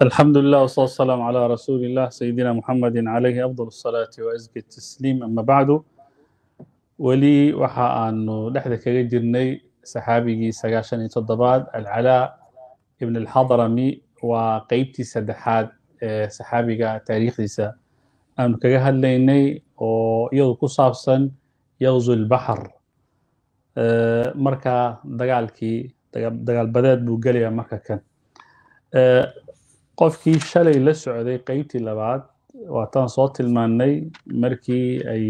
Elhamdülillah ve sallallahu selam ala Resulillah seyyidina Muhammedin aleyhi afdalu salaati wa azki taslim amma ba'du weli waxa aanu dhexda kaga jirnay saxaabigii sagaashan iyo toddobaad alcalaa ibn alxadrami waa qeybtii saddexaad ee saxaabiga taariikhdiisa aanu kaga hadlaynay oo iyadu ku saabsan yaqzu lbaxr marka dagaalkii dagaal badeed buu gelayaa marka kan eh, qofkii shalay la socday qeybtii labaad waataan soo tilmaannay markii ay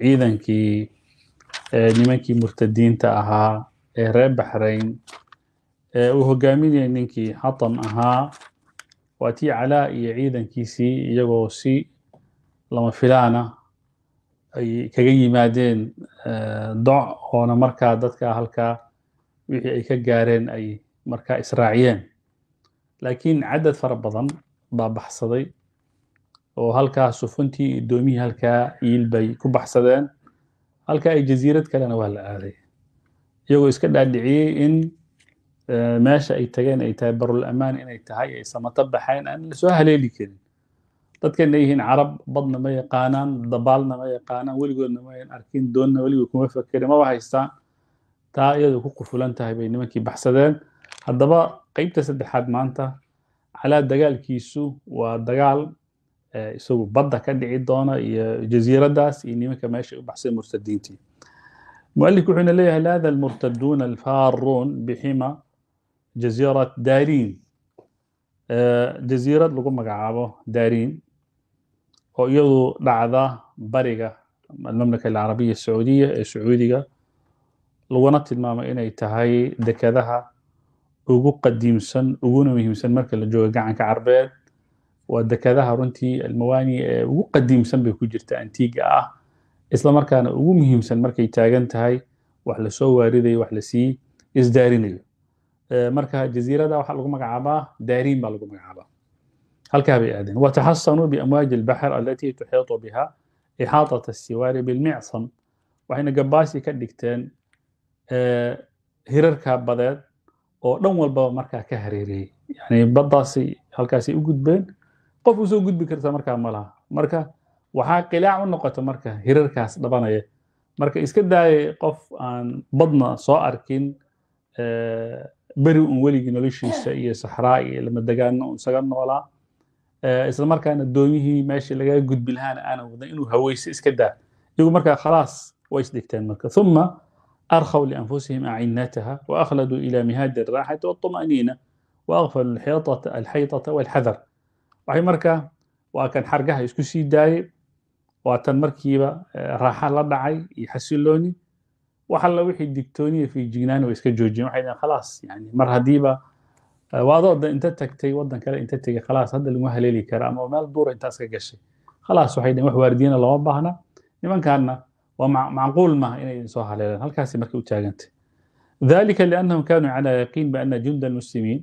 ciidankii eh, nimankii murtadiinta ahaa ee reer baxrayn ee eh, uu hogaaminayay ninkii xatam ahaa waa tii calaa iyo ciidankiisii iyagoo si lama filaana ah ay kaga yimaadeen doc oona markaa dadkaa halkaa wixii ay ka gaareen ay markaa israaciyeen laakiin cadad fara badan baa baxsaday oo halkaa sufuntii iyo doomihii halkaa iil bay ku baxsadeen halkaa ay jasiirad kalena waa la aaday iyagoo iska dhaadhiciyey in eh, meesha ay tageen ay tahay barul amaan inay tahay ay samato baxeen aan lasoo haleeli karin dadkana yihiin carab badna ma yaqaanaan dabaalna ma yaqaanaan weligoodna ma arkin doonna weligood kuma fakerin maba haystaan taa iyadu ku qufulan tahay bay nimankii baxsadeen haddaba qeybta saddexaad maanta calaa dagaalkiisu waa dagaal eh, isagu badda ka dhici doona iyo jasiiradaas iyo nimanka meeshay u baxsay murtadiintii mualif wuxuuna leeyahay laada almurtaduuna alfaaruun bixima jasiirat daariin eh, jasiirad lagu magacaabo daariin oo iyadu dhacda bariga almamlaka alcarabiya sacuudiya ee sacuudiga laguna tilmaamo inay tahay dekadaha ugu qadiimsan uguna muhiimsan marka la joogo gacanka carbeed waa dekadaha runtii almawani ee ugu qadiimsan bay ku jirta antiga ah isla markaana ugu muhiimsan markay taagan tahay wax lasoo waaridayo wax lasii isdaarinayo marka jaziirada waxaa lagu magacaabaa daariin baa lagu magacaabaa halkaa bay aadeen wataxasanuu biamwaaji albaxr alatii tuxiitu biha ixaatata siwaari bilmicsan waxayna gabaasi ka dhigteen hirarka badeed oo dhan walbaba markaa ka hareeriyey yani baddaasi halkaasay u gudbeen qof usoo gudbi karta markaa malaha marka waxaa qilaac u noqota marka hirarkaas dhabanaya marka iska daaye qof aan badna soo arkin beri un weligii noloshiisa iyo saxraa iyo lamadegaano un isaga noolaa isla markaana doomihii meesha lagaga gudbi lahaana aana wadna inuu haweysa iska daa iyagu markaa khalaas way isdhigteen marka uma أرخوا لأنفسهم أعنتها وأخلدوا إلى مهاد الراحة والطمأنينة وأغفلوا الحيطة الحيطة والحذر waxay markaa waa kan xargaha isku sii daayay waa tan markiiba raaxa la dhacay iyo xasilooni wax alla wixii digtooniya fiijignaani way iska joojiyeen waxay dhaheen khalaas yani mar haddiiba waadooda inta tagtay waddan kale inta tegay khalaas hadda laguma haleeli kara ama meel duura intaas ka gashay waa macquul maaha inay soo haleelaan halkaasay marka u taaganta dalika liannahum kanuu calaa yaqiin biana junda almuslimiin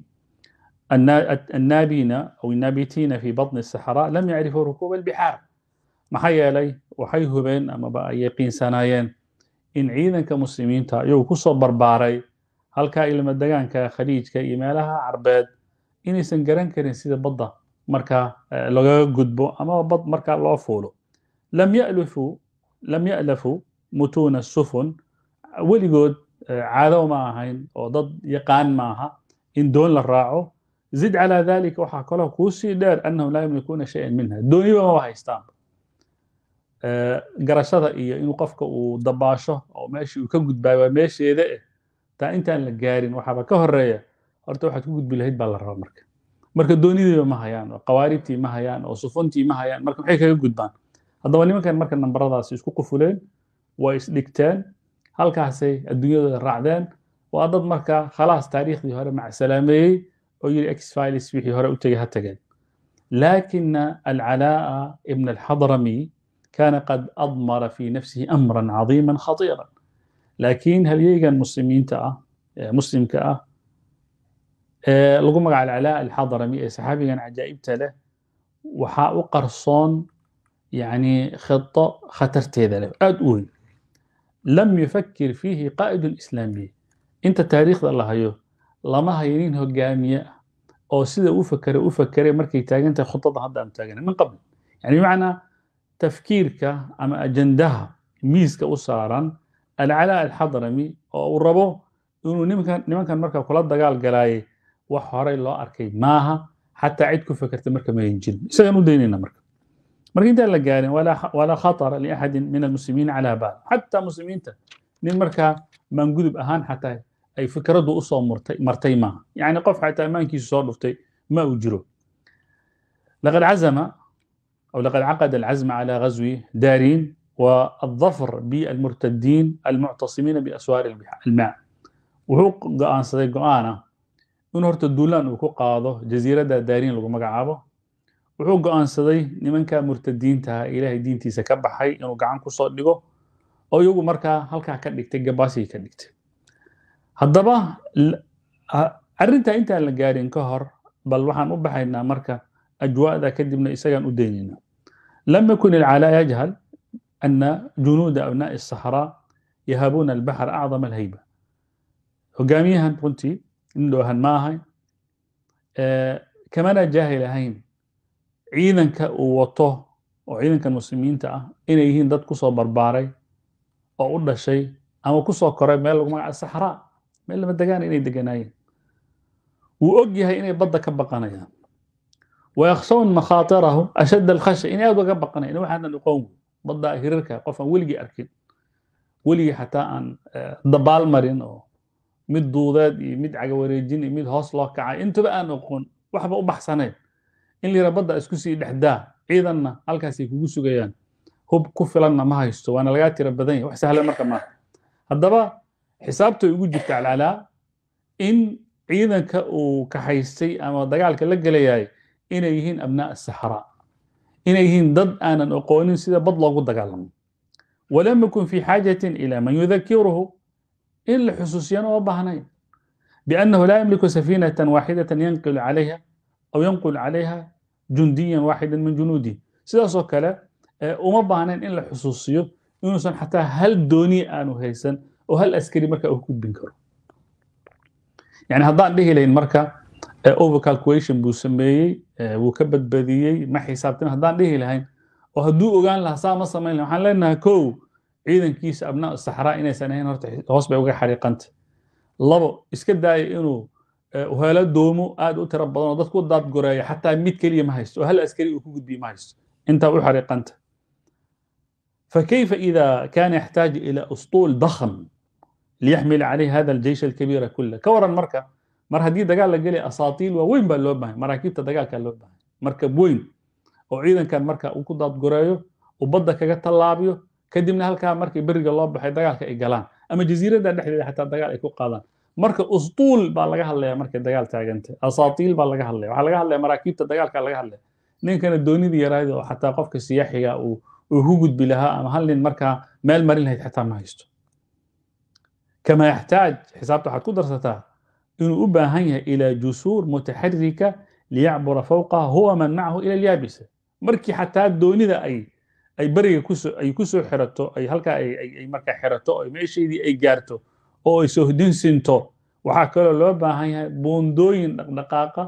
annaabina aw annaabitiina fi batni saxraa lam yacrifuu rukuuba albixaar maxaa yeelay waxay hubeen amaba ay yaqiinsanaayeen in ciidanka muslimiinta iyagoo kusoo barbaaray halkaa ilmadagaanka khaliijka iyo meelaha carbeed inaysan garan karin sida badda marka lagaga gudbo amaba bad markaa loo fuulo lam yalufuu lam ya'lafu mutuuna sufun weligood eh, caado ma ahayn oo dad yaqaan maaha in doon la raaco zid calaa dalika waxaa kalo kuusii dheer annahum laa yamlikuuna shayan minha dooniba maba haystaanba eh, garashada iyo inuu qofka uu dabaasho oo meeshii uu ka gudbaayo waa meesheeda eh taa intaan la gaarin waxaaba ka horeeya horta waxaad ku gudbi lahayd baa la raba marka marka doonidiiba ma hayaan oo qawaaribtii ma hayaan oo sufuntii ma hayaan marka maxay kaga gudbaan haddaba nimankan marka nambaradaasi isku qufuleen way isdhigteen halkaasay adduunyadooda raacdeen waa dad marka khalaas taariikhdii hore macsalaameeyey oo yiri exfiles wixii hore u tegay ha tageen lakina alcalaa'a ibn alxadrami kana qad admara fi nafsihi amra cadiiman khatiiran laakiin halyeygan muslimiinta ah muslimka ah lagu magacaabo alcalaa alxadrami ee saxaabigan cajaa'ibta leh waxaa u qarsoon يعني خطة خطرتيدا aad u weyn lam yufakir fiihi qaa'id lislaamiya inta taariikhda la hayo lama hayo nin hogaamiye ah oo sida u fakera u fakeray markay taagantahay khudada hadda aanu taagana min qabl yani bimacnaa tafkiirka ama ajandaha miiska u saaran alcalaa alxadrami oo uu rabo inuu nimankan marka kula dagaal galaaye wax horey loo arkay maaha xataa cid ku fakerta marka mayan jirin isagaan u daynayna marka intaan la gaarin walaa khaطara liaxadi min almuslimiin calaa baal xataa muslimiinta nin markaa maangudub ahaan xataa ay fikraddu usoo martay maaha yani qof xataa ammaankiisu soo dhuftay ma uu jiro لقد عزم أو لقد عقد العزم على غزو دارين والظفر بالمرتدين المعتصمين بأسوار الماء wuxuu go'aansaday go'aana in horta duulaan uu ku qaado jasiirada daariin lagu magacaabo wuxuu go'aansaday aansaday nimanka murtadiintaha ilaahay diintiisa ka baxay inuu gacan kusoo dhigo oo iyagu markaa halkaa ka dhigtay gabaasii ka dhigtay haddaba arrintaa intaan la gaarin ka hor bal waxaan u baxaynaa marka ajwaada kadibna isagaan u daynaynaa lam yakun ilcalaa yajhal ana junuuda abnaa'i asahraa yahabuuna albaxr acdama alhayba hogaamiyahan runtii nin dhoohan kamana jaahil ahayn ciidanka uu wato oo ciidankan muslimiinta ah inay yihiin dad kusoo barbaaray oo u dhashay ama kusoo koray meel lagu magaca saxraa meel lama degaana inay deganaayeen wuu og yahay inay badda ka baqanayaan wayakhshawun makhaatirahu ashadd alkhasha inay aad uga baqanayaan waxaanan oqoon badda hirarka qof aan weligii arkin weligii xataa aan eh, dabaal marin oo mid duudeed iyo mid cagawareejin iyo mid hoos loo kacay intuba aan oqoon waxba u baxsanayn in la layira badda isku sii dhexdaa ciidanna halkaasay kugu sugayaan hub ku filanna ma haysto waana lagaa tira badan yahy wax sahlan marka maaha haddaba xisaabtay ugu jirta calcalaa in ciidanka uu kaxaystay ama dagaalka la gelayaay inay yihiin abnaa'a asaxraa inay yihiin dad aanan aqoonin sida bad loogu dagaalamo walam yakun fii xaajatin ilaa man yudakiruhu in la xusuusiyana oo baahnayn biannahu laa yamliku safiinatan waaxidatan yanqilu calayha aw yanqul calayha jundiyan waaxidan min junuudihi sidaasoo kale uma baahnayn in la xusuusiyo inuusan xataa hal dooniya aanu haysan oo hal askari markaa u gudbin karo yani haddaan dhihi lahayn marka overcalculation buu sameeyey wuu ka badbadiyey ma xisaabtin haddaan dhihi lahayn oo hadduu ogaan lahaa saa ma samayn lahay waxaan leenahay kow ciidankiisa abnaa saxraa inaysan ahayn horta hoos bay uga xariiqanta labo iska daaya inuu uheelo doomo aad u tira badan oo dadku u daadgoreeya xataa mid keliya ma haysto oo hal askari uu ku gudbiye ma haysto intaa u xariiqanta فكيف إذا كان يحتاج إلى أسطول ضخم ليحمل عليه هذا الجيش الكبير كله كورا مركا مر هدي دقال لقلي أساطيل وين بقى لوبها مراكب تدقال كان لوبها مركب وين وعيدا كان مركا وكضاد قرايو وبدا كجا طلابيو كدمنا هلكا مركب برق الله بحي دقال كإقلان أما جزيرة دا نحن حتى دقال إكو قادان marka ustuul baa laga hadlaya markay dagaal taaganta asaatiil baa laga hadlaya waxaa laga hadlaya maraakiibta dagaalka laga hadlaya ninkana doonidii yaraadi oo xataa qofka siyaaxiga uu ugu gudbi lahaa ama hal nin markaa meel marin lahayd xataa ma haysto kamaa yaxtaaj xisaabta waxaad ku darsataa inuu u baahan yahay ilaa jusuur mutaxarika liyacbura fawqaha huwa man macahu ila alyaabisa markii xataa doonida ay ay beriga kusoo ay kusoo xirato ay halkaa ay markaa xirato oo meeshaydii ay gaarto oo ishodin sinto waxaa kaloo loo baahan yahay buundooyin dhaqdhaqaaqa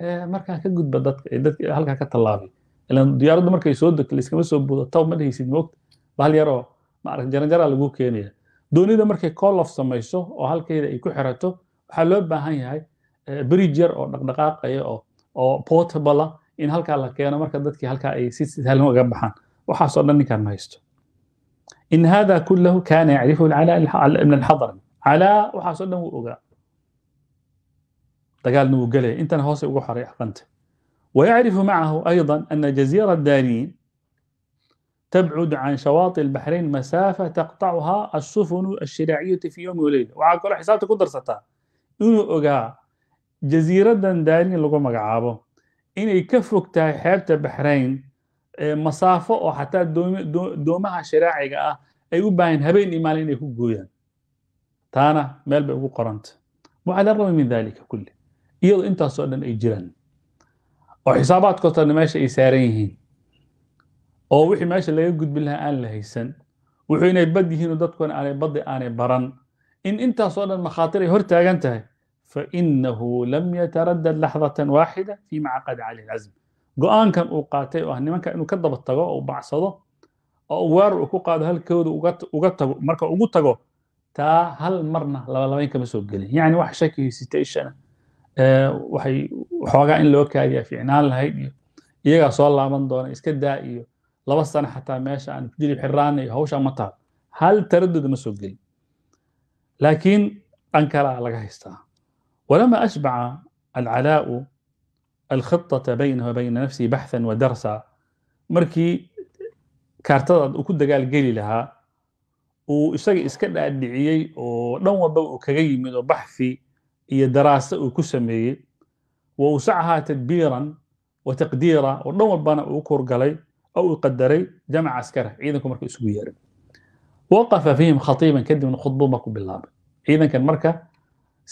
ee eh, markaa ka gudba dadka ee dadka halkaa ka tallaabay ilaan diyaaraddu markay soo degto layskama soo buudo taw ma dhehaysid moogta bahal yaroo maarata jaranjaraa lagu keenaya doonida markay kolof samayso oo halkeeda ay ku xirato waxaa loo baahan yahay eh, bridge yar oo dhaqdhaqaaqaya oo oo portable ah, in halkaa la keeno marka dadkii halkaa ay si sahlan uga baxaan waxaasoo dhan ninkaan ma haysto in hada kullahu kana yacrifu ibn alxadarmi calaa waxaasoo dhan wuu ogaa dagaalna wuu gelaya intana hoose uga xoray aqanta ويعرف معه أيضا أن جزيرة دارين تبعد عن شواطئ البحرين مسافة تقطعها السفن الشراعية في يوم وليلة وعلى كل حساب تكون درستها إنه أقا جزيرة دارين لغو مقعابه إنه يكفوك تاي حيبة البحرين مسافة أو حتى دومها شراعي أي أباين هبين إيمالين يكون قويا taana meel bay ugu qoranta wacala rabi min dalika kulli iyadoo intaasoo dhan ay jiraan oo xisaabaadkootana meesha ay saaran yihiin oo wixii meesha laga gudbi lahaa aan la haysan wuxuu inay bad yihiinoo dadkuna aanay baddi aanay baran in intaasoo dhan makhaatir ay hor taagan tahay fainahu lam yataradad laxdatan waaxida fiima caqada calayh alcazm go-aankan uu qaatay oo ah nimanka inuu ka daba tago oo u bacsado oo waar uu ku qaado halkooda uga tago marka ugu tago taa hal marna labalabayn kama soo gelin yani wax shaki citationa ah. waxay waxoogaa in loo kaadiya fiicnaan lahayd iyo iyagaa soo laaban doona iska daa iyo laba sano xataa meesha aan kujilib xirraana hawsha ma taal hal taradud ma soo gelin laakiin dhan kalaa laga haystaa walama ashbaca alcalaa'u alkhiطata baynahu wa bayna nafsii baxthan wa darsa markii kaartadaad u ku dagaal geli lahaa uu isaga iska dhaadhiciyey oo dhan walba uu kaga yimid oo baxfi iyo daraase uu ku sameeyey wa usacahaa tadbiiran wa taqdiira oo dhan walbana uu kurgalay oo uu qadaray jamac askara ciidanku marka isugu yeeray waqafa fiihim khatiiban kadibna khudbad marku bilaabay ciidankan marka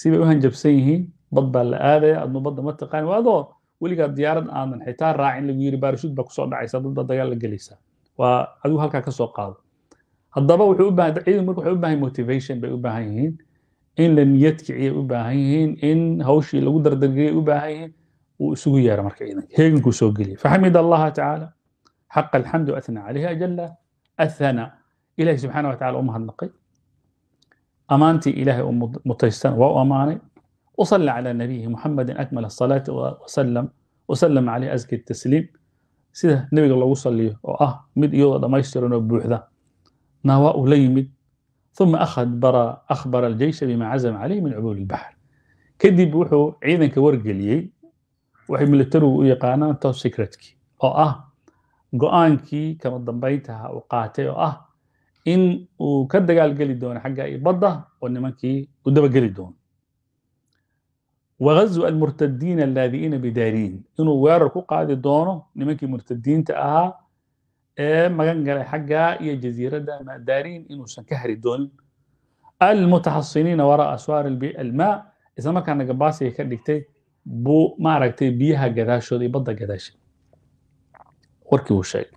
sibay u hanjabsan yihiin bad baa la aadaya adnu badda ma taqaan waadoo weligaad diyaarad aadan xitaa raacin lagu yiri baarishuud baa kusoo dhacaysa dad baa dagaal la gelaysaa waa adigu halkaa ka qaado haddaba wuxuu motivation bay u baahan yihiin in la niyad kiciyay u baahan yihiin in hawshii lagu dardargeliyay u baahan yihiin wuu isugu yeera marka ciidanka heegankuu soo geliyay faxamid allaha tacaala xaqa alxamdu athnaa calayhi ajalla athana ilahi subxaana wa tacala u mahadnaqay ammaantii ilahay u mutaystan waa u ammaanay وصلى على نبيه محمد أكمل الصلاة وسلم وسلم عليه أزكى التسليم سيده نبي الله صلي وآه مد يوضا دمايسترون بوحده na waa uu la yimid uma akhbara aljeysha bima cazama calayh min cubuuli ilbaxr kadib wuxuu ciidanka wargeliyey waxay militarigu u yaqaanaan top secretki oo ah go-aankii kama dambayntaha uu qaatay oo ah in uu ka dagaalgeli doono xagga ibadda oo nimankii u dabageli doono waghazu almurtadiina allaadiina bidaariin inuu weerar ku qaadi doono nimankii murtadiinta ahaa ee magan galay xaggaa iyo jaziiradda madaariin inuusan ka hari doonin almutaxasiniina waraa aswaari almaa isla markaana gabaasiga ka dhigtay buu maaragtay biyaha gadaashooda iyo badda gadaasheed warkii uu sheegay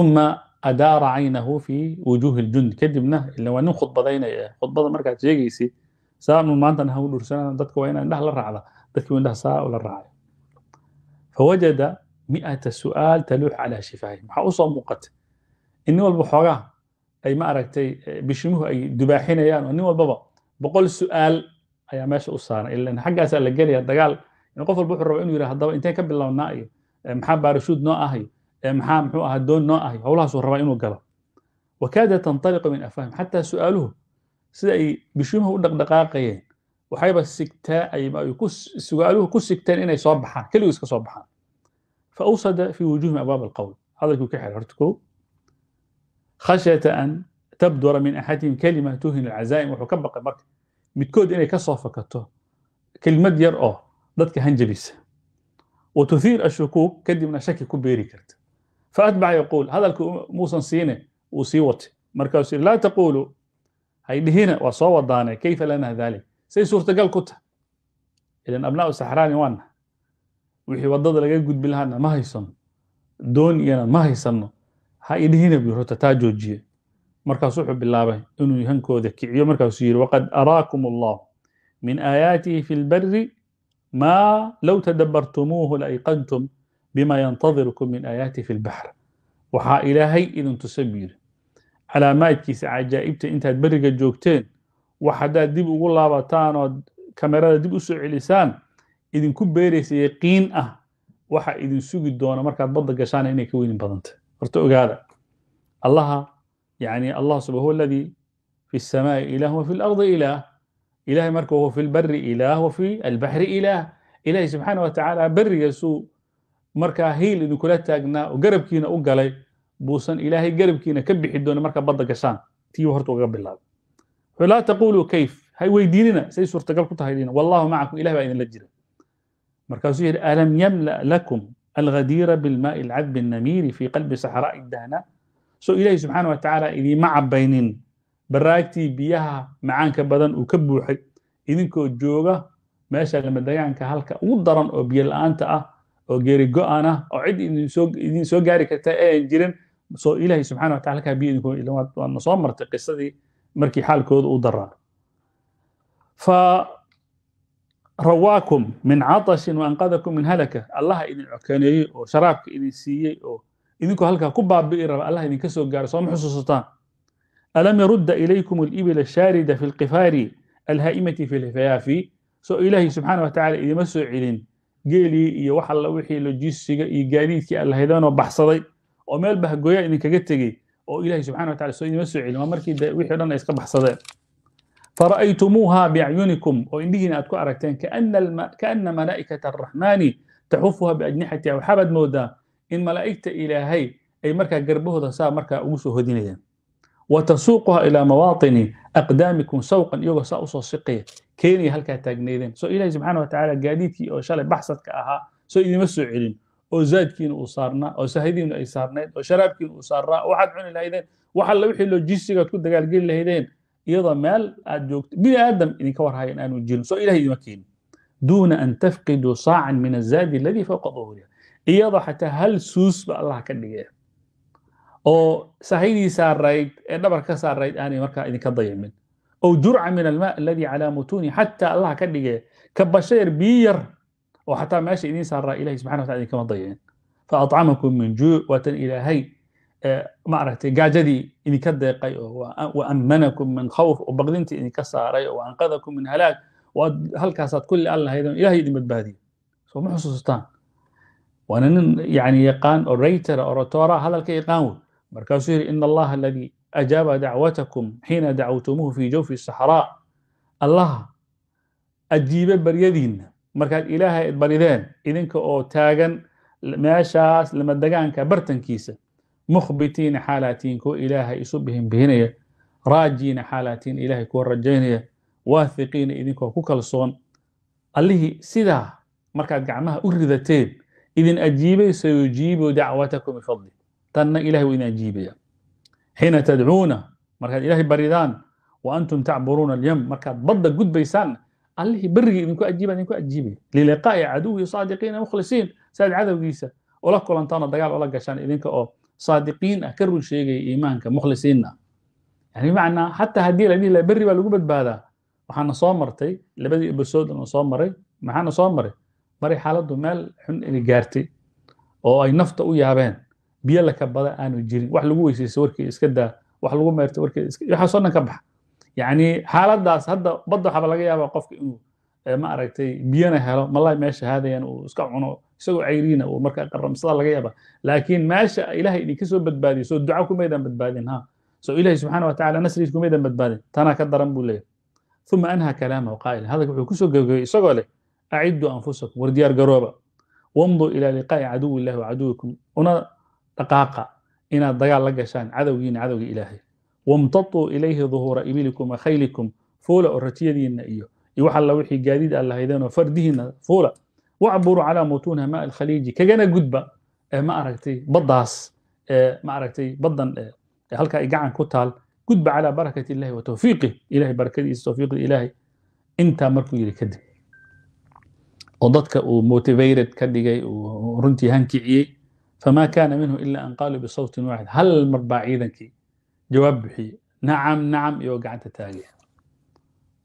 uma adaara caynahu fi wujuuhi ljundi kadibna ila waa nin khudbadaynaya khudbada markaad sheegaysid saanu maantana hagu dhursanana dadka waa inaan indhaha la raacda dadkii indhaha saa ula raacay fawajada miata su'aal taluux calaa shifaahi maxaa usoo muuqata in nin walba xoogaa ay ma aragtay bishimuhu ay dubaaxinayaan oo nin walbaba boqol su'aal ayaa meesha u saaran ilan xaggaasaa la gelaya dagaal qof walba wuxuu rabaa inuu yidhaha haddaba intee ka bilownaa iyo maxaa baarishuud noo ahayo maxaa muxuu ahaa doon noo ahayo howlahaasuu rabaa inuu galo wakaada tantaliqu min afahim xataa su'aaluhu sida ay bishimuhu u dhaqdhaqaaqayeen waxayba sigtaa ay ku su'aaluhu ku sigteen inay soo baxaan keliguu iska soo فأوصد في وجوههم أبواب القول هذا كو كحر هرتكو خشية أن تبدر من أحدهم كلمة تهن العزائم وحكبق مرك متكود إني كصوفة كتو كلمة ير أو ضدك هنجبيس وتثير الشكوك كدي من الشك كبيري كرت فأتبع يقول هذا الكو موسى سينة وسيوت مركز لا تقولوا هيدي هنا وصوت دانا كيف لنا ذلك سي سورة قال كتها إذا أبناء السحراني وانا wixii wadada laga gudbi lahaana ma haysano doon iyana ma haysano ha idhihina bu horta taa joojiye markaas wuxuu bilaabay inuu hankooda kiciyo markaasuu yidhi waqad araakum allah min aayaatihi fi lbari maa low tadabartumuuhu laayqantum bima yantadirukum min aayaatihi fi lbaxr waxaa ilaahay idin tusa buu yidhi calaamaadkiisa cajaa'ibta intaad beriga joogteen wax haddaad dib ugu laabataan ood kamerada dib u soo celisaan idinku beeraysa yaqiin ah waxa idin sugi doona markaad badda gashaana inay ka weynin badantay horta ogaada allaha yani allah suba huwa aladii fi الsamaai ilah wafi اlardi ilaah ilahay marka huwa fi lbari ilaah wafi albaxri ilaah ilahay subxaana wa tacaala beriga markaa hiil idinkula taagnaa oo garabkiina u galay buusan ilaahay garabkiina ka bixi doona markaa badda gashaan tiiba horta ugaga bilaaba laa taquluu kayf hay weydiinina say suurtagal ku tahay wallahu macakum ilah baa idinla jira markaasuu yidhi alam yamla lakum alghadiira bilmaai alcadbi annamiiri fii qalbi saxraa'i dahna soo ilaahi subxaana wa tacaala idiima cabbaynin baraagtii biyaha macaanka badan uu ka buuxay idinkoo jooga meesha lamadagaanka halka ugu daran oo biyo la-aanta ah oo geeri go-an ah oo cid idin soo gaari karta ayan jirin soo ilaahi subxana wa tacala halkaa biyo idinkuwa ilaa waadna soo martay qisadii markii xaalkooda u daraa rawaakum min catashin waanqadakum min halaka allaha idin cokaneeyey oo sharaabka idin siiyey oo idinkoo halkaa ku baabi'i raba allah idinka soo gaaro sooma xusuusataan alam yarudda ilaykum alibila ashaarida fi lkifaari alhaa'imati fi lhayaafi soo ilaahay subxaana wa tacala idima soo celin geelii iyo wax alla wixii lojistiga iyo gaadiidkii allahaydeenoo baxsaday oo meel bahgoya idinkaga tegey oo ilaahay subxana wa tacala soo idima soo celin waa markii wixii o dhan ay iska baxsadeen fara'aytumuuha biacyunikum oo indhihiina aad ku aragteen kaana malaa'ikata araxmaani taxufuha biajnixatiha waxaabaad moodaa in malaa'igta ilaahay ay markaa garbahooda saa markaa ugu soo hodinayaan wa watasuuquha ilaa mawaaطini aqdaamikum sawqan iyagoo saa usoo siqaya keenaya halkaa taagnaydeen soo ilahay subxaana watacaala gaadiidkii oo shalay baxsadka ahaa soo idima soo celin oo zaadkiina uu saarnaa oo sahadiinu ay saarnayd oo sharaabkiina uu saarnaa waxaad cuni lahaydeen wax alla wixii lojisigaad ku dagaalgeli lahaydeen iyadoo meel aad joogto bini aadam idinka warhayo in aanu jirin soo ilahay idima keenin duuna an tafqiduu saacan min azaadi aladii fowqa duhuriha iyadoo xataa hal suus ba allah ka dhigaya oo sahaydii saarayd ee dhabar ka saarayd aanay markaa idinka dayamin ow jurca min almaa aladii calaa mutuuni xataa allah ka dhigaya ka bashayr biyi yar oo xataa meesha idiin saaraa ilahay subxana wa tala idinkama dayamin faacamakum min juu waatan ilaahay maaragtay gaajadii idinka deeqay oo waamanakum min khawf oo baqdintii idinka saaray oo anqadakum min halaag waad halkaasaad kulli allahayd oo ilahay idin badbaadiyo soo ma xusuustaan waana nin yani yaqaan oratora oratora hadalka yaqaan wey markaasuu yidhi in allaha aladii ajaaba dacwatakum xiina dacawtumuuhu fi jawfi saxraa allaha ajiibe baryadiinna markaad ilaahay barideen idinka oo taagan meeshaas lama dagaanka bartankiisa mukhbitiina xaalaatiin kuwa ilaahay isu bihinbihinaya raajiina xaalaatiin ilaahay kuwa rajaynaya waathiqiina idinkoo ku kalsoon allihii sidaa markaad gacmaha u ridateen idin ajiibay sayujiibu dacwatakum bifadli tanna ilahay wuu idin ajiibaya xiina tadcuuna markaad ilaahay baridaan wa antum tacburuuna alyam markaad badda gudbaysaan allihii berigii idinku ajiiba idinku ajiibaya liliqaa'i caduwi saadiqiina mukhlisiin si cadowgiisa ula kulantaanoo dagaal ula gashaan idinka oo saadiqiin ah ka run sheegaya iimaanka mukhlisiinna yani bimacnaa xataa haddii la dhihi laha berri baa lagu badbaadaa waxaana soo martay labadii ebisood ana soo maray maxaana soo maray maray xaaladdu meel xun inay gaartay oo ay nafta u yaabeen biyo lakabada aanu jirin wax lagu weysaystay warkii iska daa wax lagu meertay warkii waxaasoo dhan ka baxa yacni xaaladdaas hadda badda waxaaba laga yaabaa qofka inuu maaragtay biyana helo malay meesha haadayan uu iska cuno isagoo cayriina uu markaa qaramsada laga yaaba laakiin meesha ilahay idinka soo badbaadiyo soo duca kumaydan badbaadin ha soo ilahay subxaana watacala nasriis kumaydan badbaadin tanaa ka daran buu leeyahy uma anhaa kalaamahu qaa'ila hadalka wuxuu kusoo gabagabay isagoo leh aciduu anfusakum war diyaar garooba wamduu ilaa liqaa'i caduwi illahi wa una dhaqaaqa inaad dagaal la gashaan cadowgiina cadowga ilaahay wamtatuu ilayhi duhuura ibilikum wa khaylikum fuula oo iyo iyo wax alla wixii gaadiid aad ah lahaydeenoo fardihiina fuula wacburu calaa mutuuniha maa alkhaliiji kagana gudba ee ma aragtay baddaas ee ma aragtay baddan ee halkaa ay gacan ku taal gudba calaa barakati illahi wa tawfiiqih ilahay barakadiisa tawfiiqda ilaahay intaa markuu yidhi kadib oo dadka uu motivated ka dhigay uu runtii hankiciyey famaa kaana minhu ila an qaaluu bisawtin waaxid hal mar baa ciidankii jawaab bixiyey nacam nacam iyagoo gacanta taagaya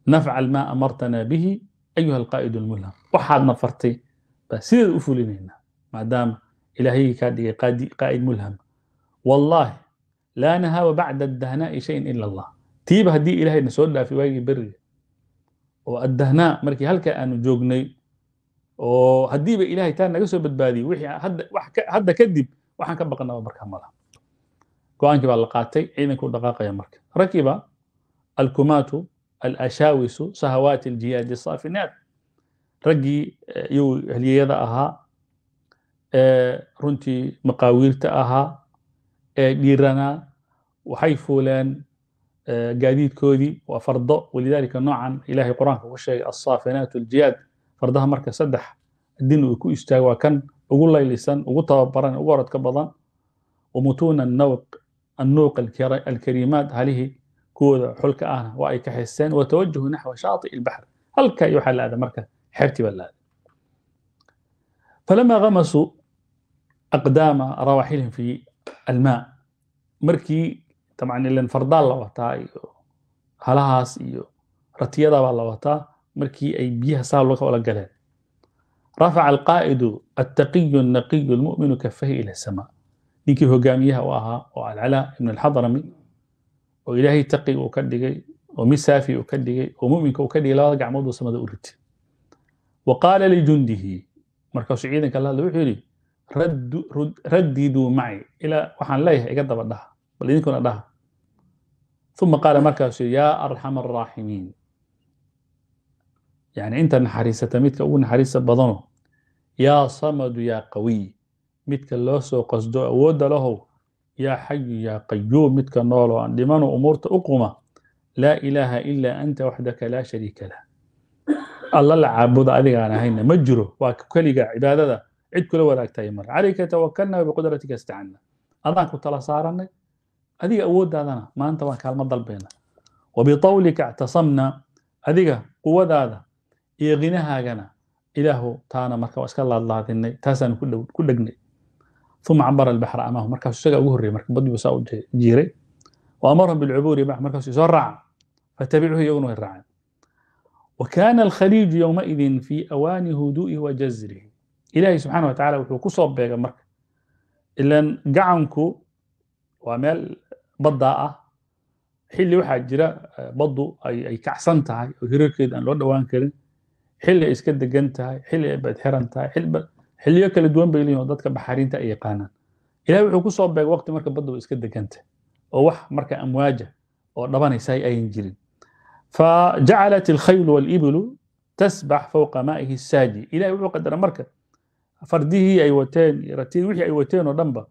nafcal maa amartana bihi ayuha alqaa'id lmulham waxaadna fartay baa sideeda u fulinaynaa maadaama ilaahaygii kaa dhigay qaa'id mulham wallaahi laa nahaawa bacda addahnaa'i shayin ila allah tiiba haddii na soo dhaafay waagii beriga oo addahnaa markii halkaa aanu joognay oo haddiiba ilahay taa naga soo badbaadiyey wixii hadda kadib waxaan ka baqanaba markaa malaha go baa la qaatay ciidankuu u dhaqaaqaya marka rakiba alkumaatu alashawisu sahawaati aljiyaadi saafinaad raggii iyuu halyeyada ahaa ee runtii maqaawiirta ahaa ee dhiiranaa waxay fuuleen gaadiidkoodii waa fardo walidaalika noocan ilaahay qur-aanka ku sheegay alsaafinaat aljiyaad fardaha marka saddex din uu ku istaago waa kan ugu laylisan ugu tababaran ugu orodka badan wamutuuna annawq annuuq alkariimaad halihii kuwooda xulka ahna waa ay ka haysteen watawajahu naxwa shaati ilbaxr halka iyo waxaa laada marka xeebtii baa laada falamaa kamasuu aqdaama rawaaxilhim fi almaa markii taban ilan fardaal la wataa iyo halahaas iyo ratiyadabaa la wataa markii ay biyaha saa luga ola galeen rafaca alqaa'idu attaqiyu annaqiyu almu'minu kafahi ila asamaa ninkii hogaamiyaha u ahaa oo alcalaa ibn alxadrami oo ilaahay taqi uu ka dhigay oo misaafi uu ka dhigay oo muminka uu ka dhigay labada gacmood uu samada u ritay wa qaala lijundihi markaasuu ciidanka la hadla wuxuu yidhi raddiduu maci ilaa waxaan leeyahay iga daba dhaha bal idinkuna dhaha uma qaala markaasuu yaa arxama araaximiin yani inta naxariisata midka ugu naxariista badano yaa samadu yaa qawiy midka loo soo qasdo awoodda lahow yaa xayu yaa qayuum midka nool oo aan dhimano umuurta u quma laa ilaaha ilaa anta waxdaka laa shariika lah alla la caabuda adigaan ahayna ma jiro waa keliga cibaadada cid kula wadaagtay mar calayka tawakalna wabiqudratika istacana adaan ku tala saarannay adiga awooddaadana maanta waan kaalmo dalbayna wabiطawlika ictasamna adiga quwadaada iyo ginahaagana ilaahu taana marka waa iska laadlaadinay taasaanu ku dhegnay uma cabara albaxra amahu markaasu isagaa ugu horreyey marka baddibu saa u jiiray wa amarahum bilcubuuri mac markaasu isoo raaca fatabicuhu iyaguna way raaceen wa kaana alkhaliiju yowmaidin fii awaani huduu'ihi wa jazrihi ilaahay subxaana wa tacala wuxuu ku soo marka ilan gacanku waa meel baddaa ah xilli waxaa jira baddu ay kacsan tahay oo hirarkeeda aan loo dhowaan karin xilli ay iska degan tahay xilli ay baad xiran tahay xiliyo kala duwan bay leeyihin oo dadka baxaariinta ay yaqaanaan ilahi wuxuu ku soo beegay waqti marka baddu iska deganta oo wax marka amwaaja oo dhabanaysa ayan jirin fajacalat alkhaylu walibilu tasbax fowqa maa'ihi saaji ilahi wuxuu qadaray marka fardihii ay wateen ratidii wixii ay wateen oo dhanba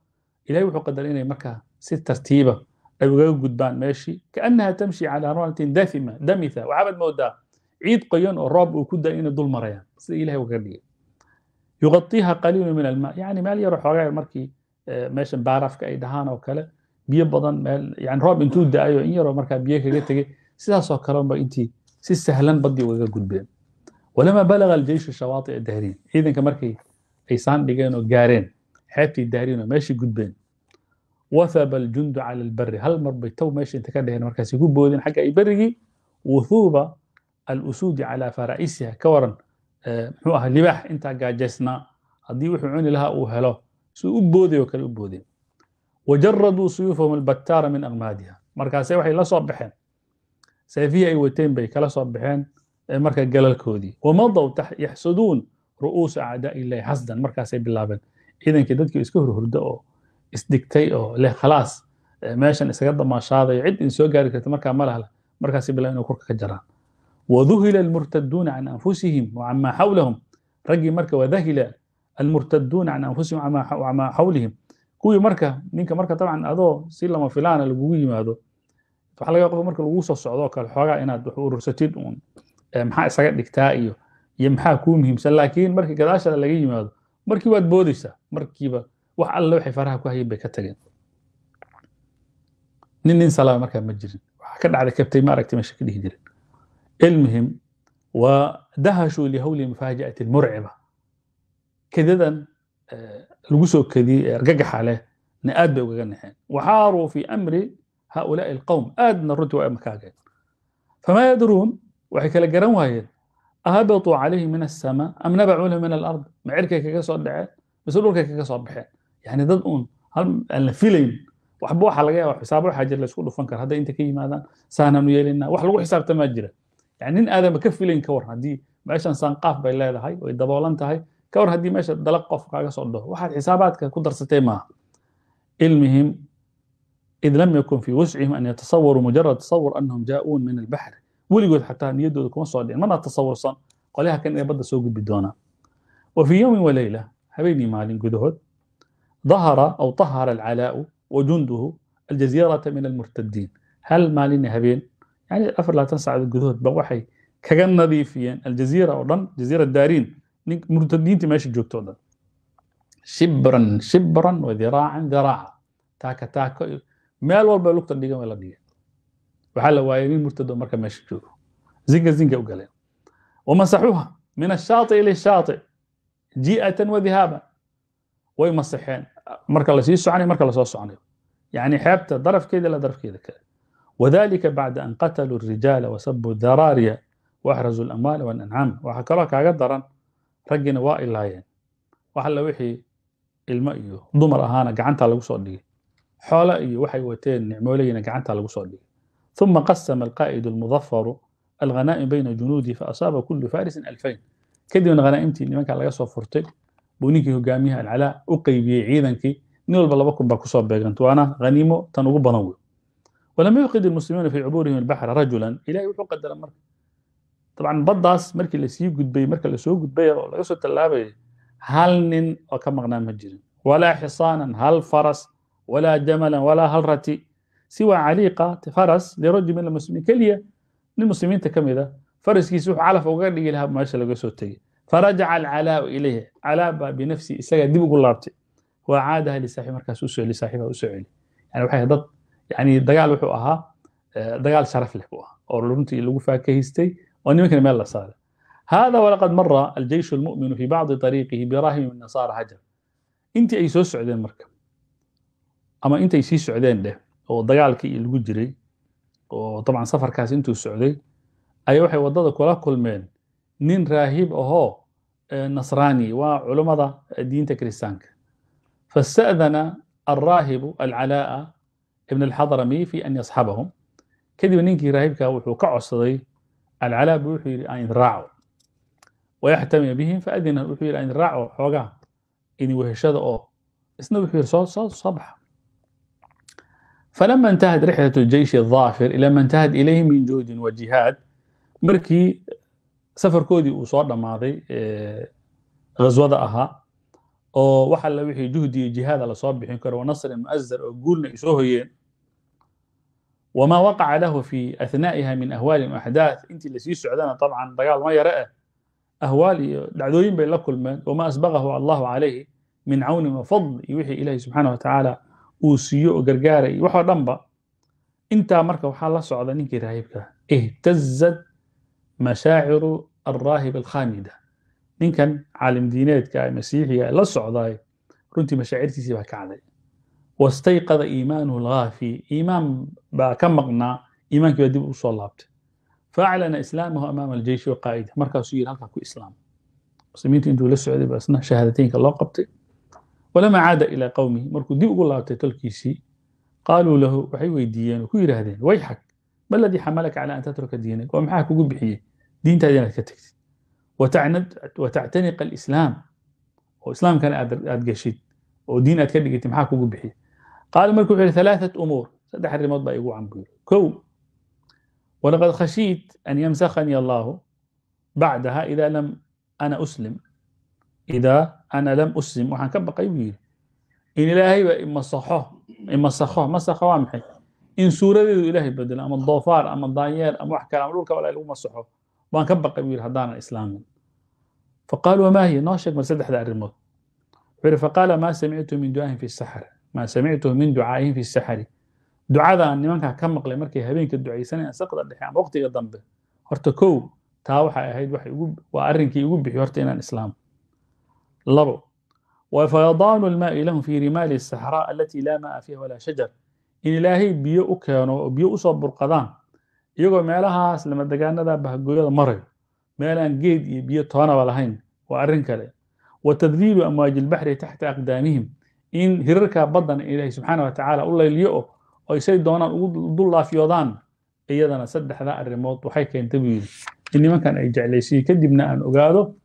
ilahi wuxuu qadaray inay marka si tartiiba ay ugaga gudbaan meeshii kaannaha tamshi calaa raatin dafima damitha waxaabad moodaa ciid qoyan oo roob uu ku da inay dul marayaan sida ilahi uga dhigay yuqaiiha qaliilu min alma yani meel yaroo xoogaa markii meeshan baarafka ay dhahaan oo kale biyo badan meel yani roob intuu da-ayo in yaroo markaa biyo kaga tegey sidaasoo kalenba intii si sahlan badii ugaga gudbeen walamaa balaga aljeyshu shawaatica dahriin ciidanka markay ay saan dhigeen oo gaareen xeebtii dahriin oo meeshii gudbeen wathaba aljundu cala albari hal mar bay tow meesha inta ka dheheen markaasay ku boodeen xagga ay berigii wuthuuba alusuudi calaa faraa'isiha ka waran muxuu ahaa libaax intaa gaajaysnaa haddii wuxuu cuni lahaa uu helo suu u booday oo kale u boodeen wajaraduu suyuufahum albattaara min akmaadiha markaase waxay la soo baxeen seefihii ay wateen bay kala soo baxeen marka galalkoodii wamadow yaxsuduun ru'uusa acdaa illahi xasdan markaasay bilaabeen ciidankii dadkii iska hurhurda oo isdigtay oo leh khalaas meeshan isaga damaashaadayo cid in soo gaari karta markaa ma markaasay bilaabeen inay kurka ka jaraan wduhila almurtaduuna can anfusihim wacamaa xawlahum raggii marka wadahila almurtaduuna can anfusihim wacamaa xawlihim kuwii marka ninka marka dabcan adoo si lama filaana lagugu yimaado waxa laga qof marka lagu soo socdoo kale xoogaa inaad wax urursatid uun maxaa isaga dhigtaa iyo iyo maxaa kuu muhiimsan laakiin markii gadaashaada laga yimaado markii waad boodaysaa markiiba wax alle waxay faraha ku hayeen bay ka tageen nin nin salaama markaa ma المهم ودهشوا لهول مفاجأة مرعبة كددا لقسو كذي رققح عليه نآد بيوغنحين وحاروا في أمر هؤلاء القوم آدنا الرتوى مكاقين فما يدرون waxay kala garan waayeen ahabatuu calayhi min asamaa am nabacuu lahu min alard micirkay kaga soo dhaceen mise dhulkay kaga soo baxeen yani dad uun aan la filayn waxba waxaa laga yaaba xisaabo xaajar laysku dhufan kara hadday inta ka yimaadaan saananu yeelaynaa wax lagu xisaabtamaa jira nin aadama ka filayn ka war haddii meeshan sanqaaf bay leedahay way daboolan tahay ka war haddii meesha dalaq qof kaaga soo dhaho waxaad xisaabaadka ku darsatay maaha ilmihim id lam yakun fii wuscihim an yatasawaruu mujarad tasawur anahum jaa'uun min albaxr weligood xataa niyaddooda kuma soo dhicin marnaad tasawursan qolyaha kan ee badda soo gudbi doonaa wa fii yowmin waleyla habeenii maalin gudahood ظهر أو طهر العلاء وجنده الجزيرة من المرتدين هل مالين هبين yani afar labaatan saacdood gudahoodba waxay kaga nadiifiyeen aljaziira oo dhan jaziira daariin nin murtadiinti meesha joogto o dhan shibran shibran wa diraacan diraaca taaka taaka meel walba lugta dhigan way la dhigeen waxaa la waayay nin murtado marka meesha joogo zinga zinga u galeen wamasaxuuha min ashaati ila shaati ji'atan wa dhihaaban way masexeen marka lasii soconayo marka lasoo soconayo yani xeebta darafkeeda ila darafkeeda kale وذلك بعد أن قتلوا الرجال وسبوا الذرارية وأحرزوا الأموال والأنعام waxa kaloo kaaga daran raggina waa ilaayeen wax alla wixii ilmo iyo dumar ahaana gacanta lagu soo dhigay xoolo iyo waxay wateen nicmooleyina soo dhigay ثم قسم القائد المظفر الغنائم بين جنوده فأصاب كل فارس 2000 kadibna khanaa'imtii nimanka laga soo furtay buu ninkii hogaamiyaha alcalaa u qeybiyey ciidankii nin walba laba kun baa kusoo beeganta waana khaniimo tan ugu badan walam yuqid اlmuslimuuna fii cubuurihim اlbaxra rajulan ilahay wuxuu qadara marka dabcan baddaas markii lasii gudbay marka lasoo gudbaya oo laga soo tallaabayay hal nin oo ka maqnaa ma jirin walaa xisaanan hal faras walaa jamalan walaa hal rati siwa caliiqa faras lirajul min almuslimiin keliya nin muslimiinta ka mida faraskiisi wuxuu calaf uga dhigi lahaa meesha laga soo tegay farajaca alcalaau ilayhi calaa baa binafsi isagaa dib ugu laabtay waa caadaha lisaaxib markaas yani dagaal wuxuu ahaa eh, dagaal sharaf leh buu ahaa oo runtii lagu faakahaystay oo nimankana meel la saaray hada walaqad mara aljeysh lmuminu fi bacdi ariiqihi birahimi min nasaara hajar intii ay soo socdeen marka ama intay sii socdeen dheh oo dagaalkii lagu jiray oo dabcan safarkaas intuu socday ayaa waxay waddada kula kulmeen nin raahib ahoo eh, nasraani waa culummada eh, diinta kiristaanka fasta'dana alraahibu alcalaa'a ibn اlxadrami fi an yasxabahum kadib ninkii raahibkaa wuxuu ka codsaday alcalaa bu wuxuu yidhi aan idin raaco bihim faadina wuxuu yidhi aan idin xoogaa idin weheshada oo isna wuxuu yidhi soo baxa falama intahad rixlat jeyshi daafir ila ma intahad ilayhi min juhdin wa jihaad markii safarkoodii uu soo dhammaaday ghaswada ahaa oo waxa la wixii juhdi iyo jihaada lasoo bixin karo wa nasrin mu'azar oo guulna ay soo hoyeen wamaa waqaca lahu fi ahnaa'iha min ahwaalin axdaad intii lasii socdana abcan dagaal ma yare ah ahwaal iyo dhacdooyin bay la kulmeen wamaa asbaqahu allahu calayhi min cawnin wafadl iyo wixii ilaahi subxaana watacaala uu siiyo oo gargaara iyo waxoo dhanba intaa marka waxaa la socda ninkii raahibkaa ihtazad mashaaciru alraahib alkhamida ninkan caalim diineedka masiixiga la socdaay runtii mashaacirtiisii baa kacday wastayqada iimaanuhu alghaafi iimaan baa ka maqnaa iimaankii baa dib u laabtay faaclana islaamahu amaama aljeyshi waqaa'ida markaasuu yidhi halkaa ku islaam muslimiinta intuu la socday baa shahaadateynka loo qabtay walamaa caada ilaa qowmihi markuu dib ugu laabtay tolkiisii qaaluu lahu waxay weydiiyeen oo ku yidhaahdeen wayxak ma aladii xamalaka calaa an tatruka diinak oo maxaa kugu bixiyey diintaadi inaad ka tegtid watactaniqa alislaam oo islaamkana aad geshid oo diin aad ka dhigatid maxaa kugu bixiyey qaal markuu wuxu yidhi alaaat umuur saddex arrimood baa igu can buu yidhi kow walaqad khashiit an yamsakhanii allaahu bacdaha idaa lam ana uslim idaa ana lam uslim waxaan ka baqay buu yidhi in ilaahayba imasaxo imasakho masakha waa maxay in suuradeedu ilaahay bedelo ama doofaar ama daanyeer ama wax kale ama dhulka wala lagu masaxo baan ka baqay buu yidhi haddaanan islaamin faqaalu wamaa hiya noo sheeg mar saddexda arrimood wuxuu yidhi faqaala maa samictu min du'aahin fi saxar maa samictuhu min ducaa'ihim fi saxari ducadaan nimankaa ka maqlay markay habeenka ducaysanayaan saqda dhexe waqtiga dambe horta kow taa waxay ahayd waa arrinkii igu bixi horta inaan islaamo labo wafayadaanu almaa'i lahum fi rimaali asaxraa alatii laa maa fiiha walaa shajar in ilaahay biyo u keeno oo biyo usoo burqadaan iyagoo meelahaas lamadagaanada bahgooyada marayo meelaan geed iyo biyo toonaba lahayn waa arrin kale wa tadliilu amwaaji ilbaxri taxta aqdaamihim in hirarka badan ilaahay subxaana wa tacaala u layliyo o ay say doonaan ugu dullaafiyoodaan iyadana saddexdaa arrimood waxay keenta buu yidhi in nimankan ay jeclaysiiye kadibna aan ogaado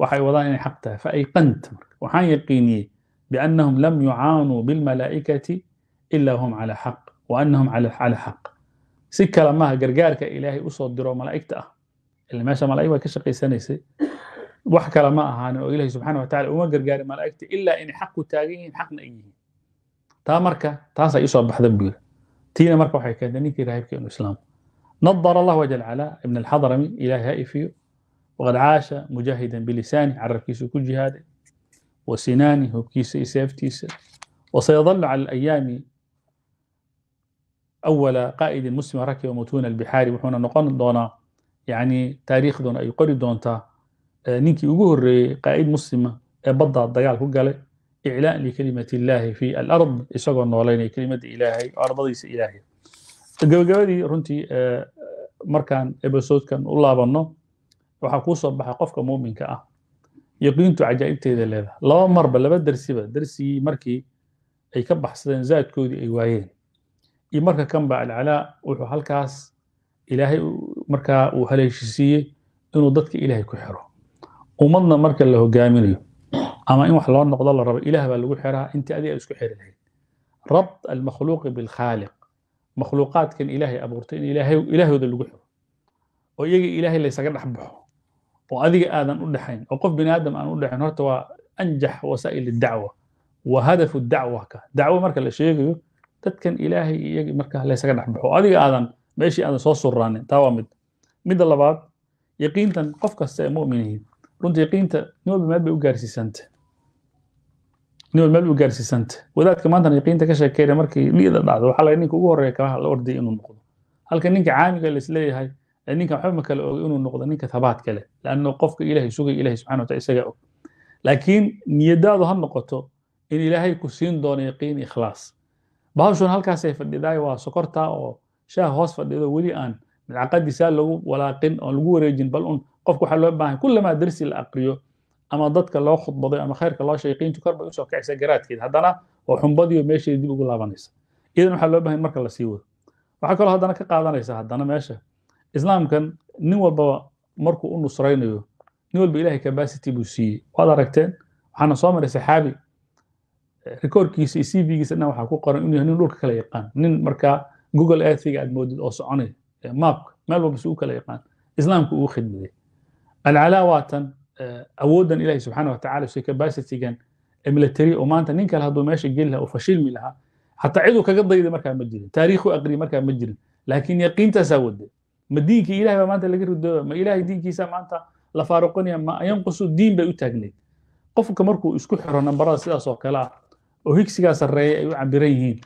waxay wadaan inay xaq tahay fa ayqant waxaan yaqiiniyey biannahum lam yucaanuu bilmalaa'ikati ila hum cala xaq wa annahum cala xaq si kale maaha gargaarka ilaahay usoo diro malaa'igta ah ila meesha malaig baa ka shaqaysanaysay wax kale ma ahaanin oo ilaahay subxaana watacaala uma gargaarin malaa'igta ilaa inay xaq ku taagan yihiin xaqna ay yihiin taa marka taasaa iisoo baxda buu yiri tiina marka waxay keentay ninkii raahibka inuu islaamo نظر الله وجه العلاء ابن الحضرمي إله هائفيو وقد عاش مجاهدا بلسانه عرف كيسو كل جهاده وسنانه وبكيس إسافتيس وسيظل على الأيام أول قائد مسلم ركب متون البحار وحونا نقن دونا يعني تاريخ دون أي قرد دونتا ninkii ugu horeeyey qaa'id muslima ee baddaa dagaal ku galay iclaa likelimat illaahi fi alard isagoo nooleynaya kelimadda ilaahay oo arbadiisa ilaahay gabagabadii runtii markaan ebisoodkan u laabanno waxaa kuu soo baxay qofka muuminka ah yaqiintu cajaa'ibteeda leedahay laba marba laba dersiba dersigii markii ay ka baxsadeen zaadkoodii ay waayeen iyo marka kanba alcalaa wuxuu halkaas ilaahay markaa uu haleeshisiiyey inuu dadka ilaahay ku xiro ummadna marka la hogaaminayo ama in wax loo noqdo la rabo ilaah baa lagu xiraa intii adiga isku xiri lahayd rabt almakhluuqi bilkhaaliq makhluuqaadkan ilaahay abuurtay in ilaahooda lagu xiro oo iyaga ilaahay laysaga dhex baxo oo adiga aadan u dhexayn oo qof bini aadam aan u dhexayn horta waa anjax wasaa'il dacwa wa hadafu dacwa ka dacwo marka la sheegayo dadkan ilaahay iyagi marka laysaga dhex baxo adiga aadan meeshii aadan soo suraanin taa waa mid midda labaad yaqiintan qof kasta ee mu'min runtii qiinta nobel meel bay u gaarsiisanta nobel meel bay u gaarsiisanta wadaadka maantana qiinta ka sheekeynaya markii liida dhacdo waxaa laga ninka ugu horreeya kala la ordaya inuu noqdo halka ninka caamiga laisleeyahay ee ninka xuma kale kala oga inuu noqdo ninka tabaad kale laanno qofka ilaahay sugaya ilaahay subxana wataala isagaa og laakiin niyadaadu ha noqoto in ilaahay ku siin doono yaqiin ikhlaas bahawshuna halkaasay fadhidaayo waa sokortaa oo shaah hoos fadhido weli aan aqadii saa lagu walaaqin oon lagu wareejin bal un qofka waxaa loo baahan kullamaa dersi la aqriyo ama dadka loo khudbaday ama khayrka loo shayqiintu kor bay usoo kacaysa garaadkeeda haddana waa xumbadiiyo meesheeda dib ugu laabanaysa iyadan waxaa loo bahan marka la wado waxaa kaloo haddana ka qaadanaysa haddana meesha islaamkan nin walbaba markuu u nusraynayo nin walba ilahay capacity buu siiyey waad aragteen waxaana soo maray saxaabi rikoorkiisa iyo cv giisa dhan waxaa ku qoran inuu yahay nin dhulka kala yaqaan nin markaa google earthiga aad moodid oo soconaya maabka meel walba si u kala yaqaan islaamka uu khidmaday alcalaawaatan awoodan ilahi subxaana watacala si capacitygan military oo maanta nin kale hadduu meesha geli lahaa oo fashilmi lahaa xataa ciduu kaga dayda markaa ma jirin taariikh u aqriya markaa ma jirin laakiin yaqiintaasaa wada ma diinkii ilahay baa maanta laga ridooba ma ilahay diinkiisa maanta la faaruqinaya ma yanqusu diin bay u taagneed qofka markuu isku xiro nambarada sidaas oo kale ah oo higsigaa sarreeya ay u cambiran yihiin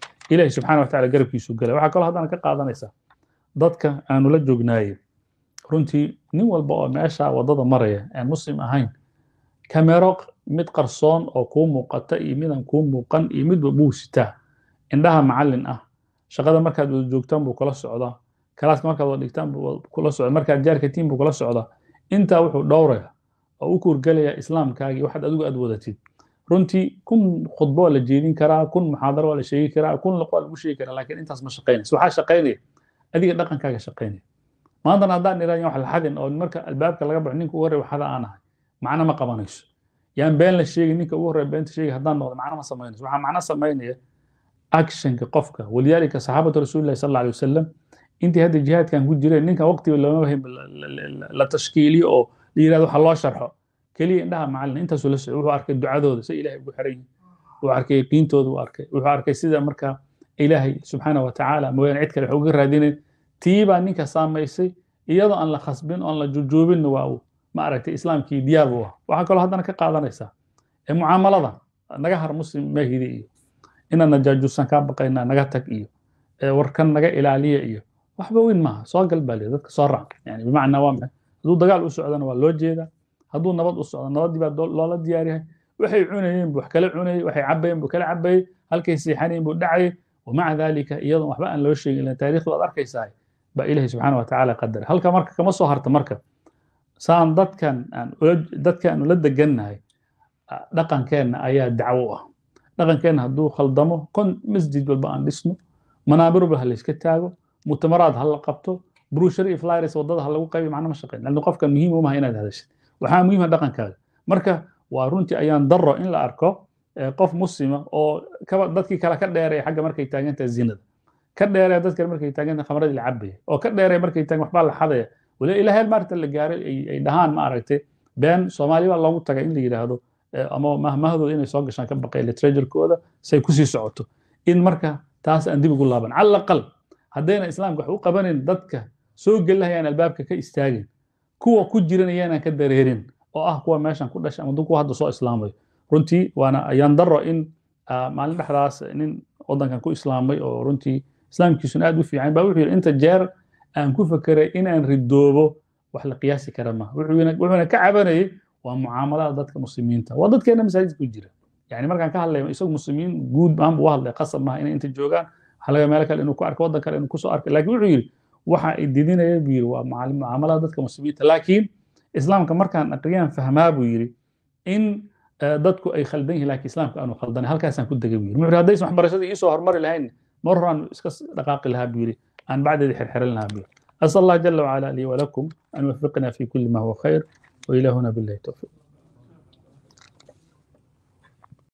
dadka aanu la joognaaye runtii nin walba oo meesha wadada maraya aan muslim ahayn kamero mid qarsoon oo kuu muuqata iyo midaan kuu muuqan iyo midba buu sitaa indhaha macallin ah shaqada markaad wada joogtaan buu kula socdaa kalaaska markaad wada dhigtaan buu kula socdaa markaad jaarkatiin buu kula socdaa intaa wuxuu dhowraya oo u kuurgelaya islaamkaagii waxaad adigu aad wadatid runtii kun khudbo la jeedin karaa kun muxaadaro waa la sheegi karaa kun laqo waa lagu sheegi karaa laakiin intaas ma shaqaynayso waxaa shaqaynaya adiga dhaqankaaga shaqaynaya maantana haddaan iran wax laxadin oo marka albaabka laga baxo ninka ugu horreya waxada aan macno ma qabanayso yaan been la sheegi ninka ugu horreya beenta sheegi haddaan noqdo macno ma samaynayso waxaa macno samaynaya actionka qofka walidaalika saxaabatu rasuulillahi sal alay wasalam intii hadda jihaadkan ku jireen ninka waqtiba looma tashkiiliyo oo la yirahdo waxa loo sharxo keliya indhaha macallin intaasuu la wuxuu arkay ducadooda say ilahay ugu xiran yihin wuxuu arkay yaqiintooda uu arkay wuxuu arkay sida markaa ilaahay subxaana wa tacaala mooyaane cid kale wax uga raadinayn tii ninka saamaysay iyadoo aan la khasbin oon la jujuubinna waa uu ma aragtay islaamkii diyaar buu ah waxaa kaloo haddana ka qaadanaysaa ee mucaamalada naga har muslim mahidi iyo inaad najaajuusan kaa baqaynaa naga tag iyo warkan naga ilaaliya iyo waxba weyn maaha soo gal dadka soo raac yani bimacnaa waa maxay hadduu dagaal u socdana waa loo jeedaa hadduu nabad u socdo nabadii baa loola diyaariyahay waxay cunayeen buu wax kala cunayey waxay cabayeen buu kala cabayey halkay seexanayeen buu dhacayey wmaca dalika iyadoon waxba aan loo sheegin ila taarikhdu waad arkaysaa baa ilahi subxaana wa tacala qadara halka marka kama soo harta marka saan dadkan aandadkaanu la degannahay dhaqankeenna ayaa dacwo u ah dhaqankeenna hadduu khaldamo kon masjid walba aan dhisno manaabir walba ha layska taago mutamaraad hala qabto brushary flyres waddada ha qaybi macna ma shaqayn lanna qofka muhiim umaha inaad hadashid waxaa muhiima dhaqankaaga marka waa runtii ayaan daro in la arko qof muslima oo dadkii kale ka dheeraya xagga markay taagantaha zinada ka dheeraya dadkan markay taagantaha khamradii la cabaya oo ka dheeraya markay taagan waxbaa la xadaya wali ilaa heel la gaaro ay dhahaan ma aragtay been soomaali baa loogu tagay in la yidhaahdo ama mahmahadooda inay soo gashaan ka baqay literaturkooda say kusii socoto in marka taas aan dib ugu laaban cala haddayna islaamka wax u qabanayn dadka soo gelahayaan albaabka ka istaagin kuwa ku jiranayaanan ka dareerin oo ah kuwa meeshan ku dhashay ama dad hadda soo islaamayo runtii waana ayaan daro in ah, maalin dhexdaas nin waddankan ku islaamay oo runtii islaamkiisuna aad u fiican baa wuxuu yidhi inta jeer aan ku fekeray inaan ridoobo wax la qiyaasi kara maaha wuxuuna ka cabanayay waa mucaamalada dadka muslimiinta waa dadkeena masaajidka ku jira yani markaan ka hadlayno isagu muslimiin guud baan buu hadlay qasab maaha inay inta joogaan waxaa meel kale inuu ku arko waddan kale inuu kusoo arkay lakin wuxuu yidhi waxa ay didinaya buu yidhi waa mucaamalada dadka muslimiinta laakiin islaamka markaan aqriyaan fahmaa buu yidhi in dadku ay khaldan yihiin laakiin islaamka aanu khaldan halkaasaan ku degay buu yiri wuxuu haddaysan waxbarashadii iisoo hormari lahayn mar horaan iska dhaqaaqi lahaa buu yiri aan bacdeeda xirxiran lahaa buu yiri asal allah jala wacala lii walakum an yuwaffiqna fi kulli ma huwa khayr wailahuna billahi tawfiq